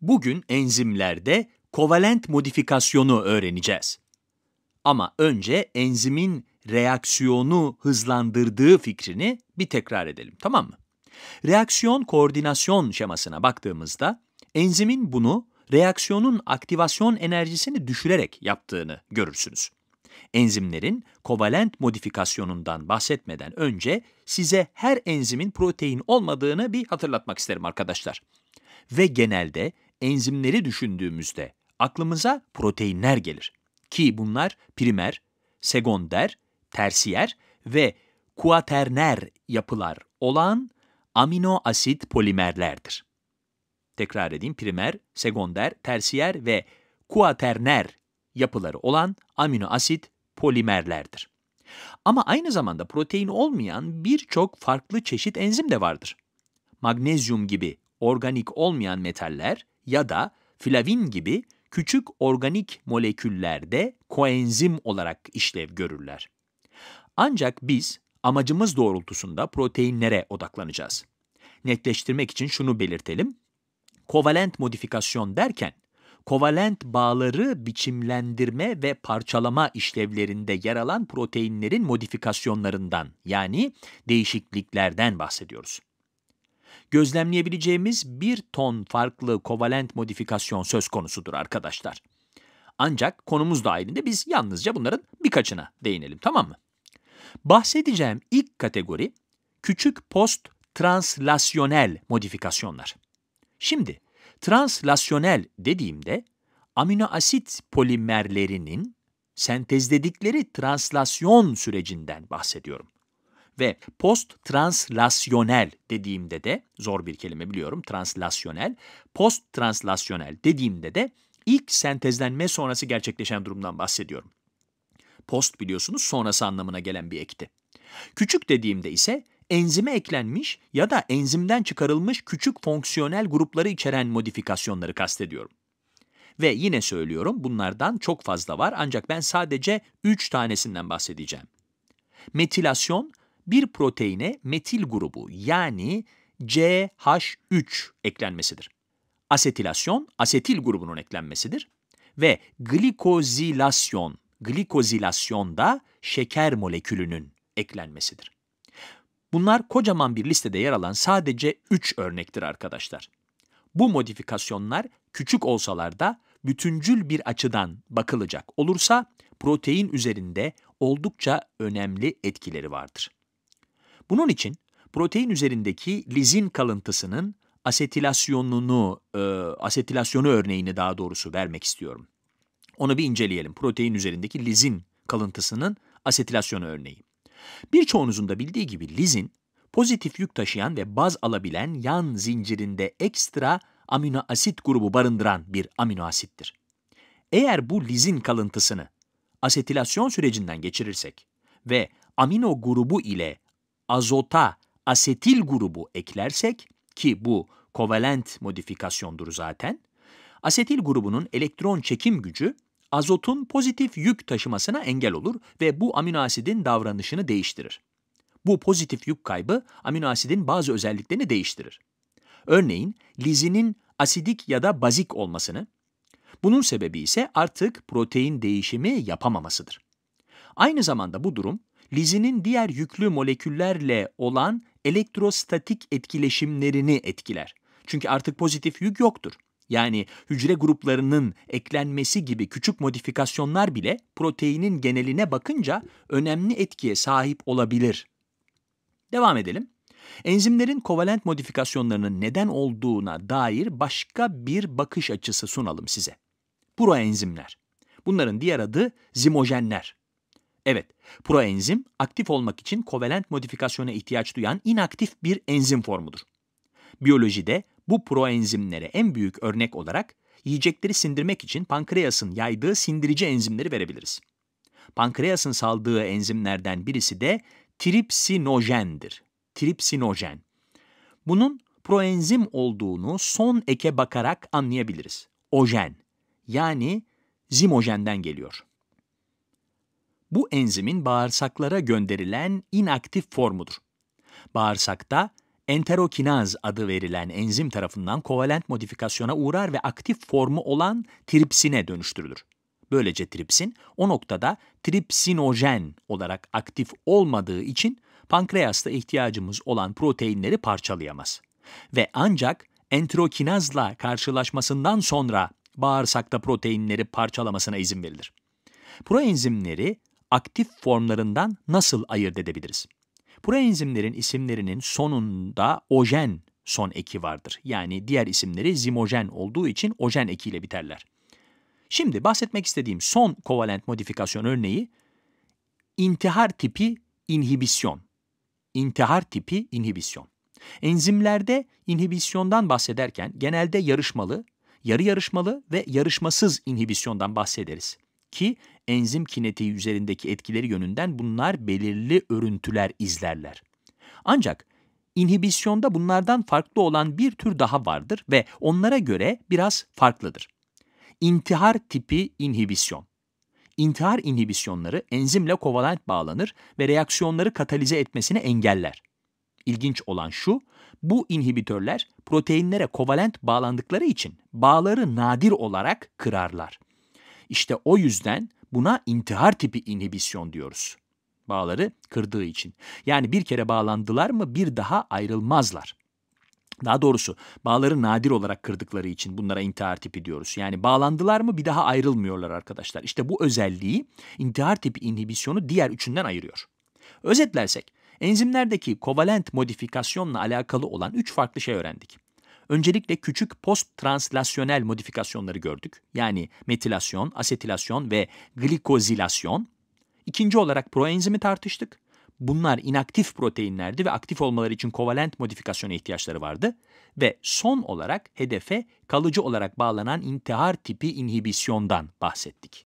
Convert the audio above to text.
Bugün enzimlerde kovalent modifikasyonu öğreneceğiz. Ama önce enzimin reaksiyonu hızlandırdığı fikrini bir tekrar edelim, tamam mı? Reaksiyon koordinasyon şemasına baktığımızda enzimin bunu reaksiyonun aktivasyon enerjisini düşürerek yaptığını görürsünüz. Enzimlerin kovalent modifikasyonundan bahsetmeden önce size her enzimin protein olmadığını bir hatırlatmak isterim arkadaşlar. Ve genelde enzimleri düşündüğümüzde aklımıza proteinler gelir. Ki bunlar primer, sekonder, tersiyer ve kuaterner yapılar olan amino asit polimerlerdir. Tekrar edeyim primer, sekonder, tersiyer ve kuaterner yapıları olan amino asit polimerlerdir. Ama aynı zamanda protein olmayan birçok farklı çeşit enzim de vardır. Magnezyum gibi organik olmayan metaller ya da flavin gibi küçük organik moleküllerde koenzim olarak işlev görürler. Ancak biz amacımız doğrultusunda proteinlere odaklanacağız. Netleştirmek için şunu belirtelim. Kovalent modifikasyon derken, kovalent bağları biçimlendirme ve parçalama işlevlerinde yer alan proteinlerin modifikasyonlarından yani değişikliklerden bahsediyoruz gözlemleyebileceğimiz bir ton farklı kovalent modifikasyon söz konusudur arkadaşlar. Ancak konumuz dahilinde biz yalnızca bunların birkaçına değinelim tamam mı? Bahsedeceğim ilk kategori küçük post translasyonel modifikasyonlar. Şimdi translasyonel dediğimde amino asit polimerlerinin sentezledikleri translasyon sürecinden bahsediyorum. Ve post translasyonel dediğimde de zor bir kelime biliyorum translasyonel. Post translasyonel dediğimde de ilk sentezlenme sonrası gerçekleşen durumdan bahsediyorum. Post biliyorsunuz sonrası anlamına gelen bir ekti. Küçük dediğimde ise enzime eklenmiş ya da enzimden çıkarılmış küçük fonksiyonel grupları içeren modifikasyonları kastediyorum. Ve yine söylüyorum bunlardan çok fazla var ancak ben sadece 3 tanesinden bahsedeceğim. Metilasyon bir proteine metil grubu yani CH3 eklenmesidir. Asetilasyon, asetil grubunun eklenmesidir ve glikozilasyon, glikozilasyon da şeker molekülünün eklenmesidir. Bunlar kocaman bir listede yer alan sadece 3 örnektir arkadaşlar. Bu modifikasyonlar küçük olsalar da bütüncül bir açıdan bakılacak olursa protein üzerinde oldukça önemli etkileri vardır. Bunun için protein üzerindeki lizin kalıntısının asetilasyonunu, e, asetilasyonu örneğini daha doğrusu vermek istiyorum. Onu bir inceleyelim. Protein üzerindeki lizin kalıntısının asetilasyonu örneği. Birçoğunuzun da bildiği gibi lizin, pozitif yük taşıyan ve baz alabilen yan zincirinde ekstra amino asit grubu barındıran bir amino asittir. Eğer bu lizin kalıntısını asetilasyon sürecinden geçirirsek ve amino grubu ile azota asetil grubu eklersek ki bu kovalent modifikasyondur zaten, asetil grubunun elektron çekim gücü azotun pozitif yük taşımasına engel olur ve bu amino asidin davranışını değiştirir. Bu pozitif yük kaybı amino asidin bazı özelliklerini değiştirir. Örneğin lizinin asidik ya da bazik olmasını, bunun sebebi ise artık protein değişimi yapamamasıdır. Aynı zamanda bu durum lizinin diğer yüklü moleküllerle olan elektrostatik etkileşimlerini etkiler. Çünkü artık pozitif yük yoktur. Yani hücre gruplarının eklenmesi gibi küçük modifikasyonlar bile proteinin geneline bakınca önemli etkiye sahip olabilir. Devam edelim. Enzimlerin kovalent modifikasyonlarının neden olduğuna dair başka bir bakış açısı sunalım size. Proenzimler. Bunların diğer adı zimojenler. Evet, proenzim aktif olmak için kovalent modifikasyona ihtiyaç duyan inaktif bir enzim formudur. Biyolojide bu proenzimlere en büyük örnek olarak yiyecekleri sindirmek için pankreasın yaydığı sindirici enzimleri verebiliriz. Pankreasın saldığı enzimlerden birisi de tripsinojendir. Tripsinojen. Bunun proenzim olduğunu son eke bakarak anlayabiliriz. Ojen yani zimojenden geliyor. Bu enzimin bağırsaklara gönderilen inaktif formudur. Bağırsakta enterokinaz adı verilen enzim tarafından kovalent modifikasyona uğrar ve aktif formu olan tripsine dönüştürülür. Böylece tripsin o noktada tripsinojen olarak aktif olmadığı için pankreasta ihtiyacımız olan proteinleri parçalayamaz. Ve ancak enterokinazla karşılaşmasından sonra bağırsakta proteinleri parçalamasına izin verilir. Proenzimleri aktif formlarından nasıl ayırt edebiliriz? Proenzimlerin isimlerinin sonunda ojen son eki vardır. Yani diğer isimleri zimojen olduğu için ojen ekiyle biterler. Şimdi bahsetmek istediğim son kovalent modifikasyon örneği intihar tipi inhibisyon. İntihar tipi inhibisyon. Enzimlerde inhibisyondan bahsederken genelde yarışmalı, yarı yarışmalı ve yarışmasız inhibisyondan bahsederiz ki enzim kinetiği üzerindeki etkileri yönünden bunlar belirli örüntüler izlerler. Ancak inhibisyonda bunlardan farklı olan bir tür daha vardır ve onlara göre biraz farklıdır. İntihar tipi inhibisyon. İntihar inhibisyonları enzimle kovalent bağlanır ve reaksiyonları katalize etmesini engeller. İlginç olan şu, bu inhibitörler proteinlere kovalent bağlandıkları için bağları nadir olarak kırarlar. İşte o yüzden buna intihar tipi inhibisyon diyoruz. Bağları kırdığı için. Yani bir kere bağlandılar mı bir daha ayrılmazlar. Daha doğrusu bağları nadir olarak kırdıkları için bunlara intihar tipi diyoruz. Yani bağlandılar mı bir daha ayrılmıyorlar arkadaşlar. İşte bu özelliği intihar tipi inhibisyonu diğer üçünden ayırıyor. Özetlersek enzimlerdeki kovalent modifikasyonla alakalı olan üç farklı şey öğrendik. Öncelikle küçük post-translasyonel modifikasyonları gördük. Yani metilasyon, asetilasyon ve glikozilasyon. İkinci olarak proenzimi tartıştık. Bunlar inaktif proteinlerdi ve aktif olmaları için kovalent modifikasyona ihtiyaçları vardı. Ve son olarak hedefe kalıcı olarak bağlanan intihar tipi inhibisyondan bahsettik.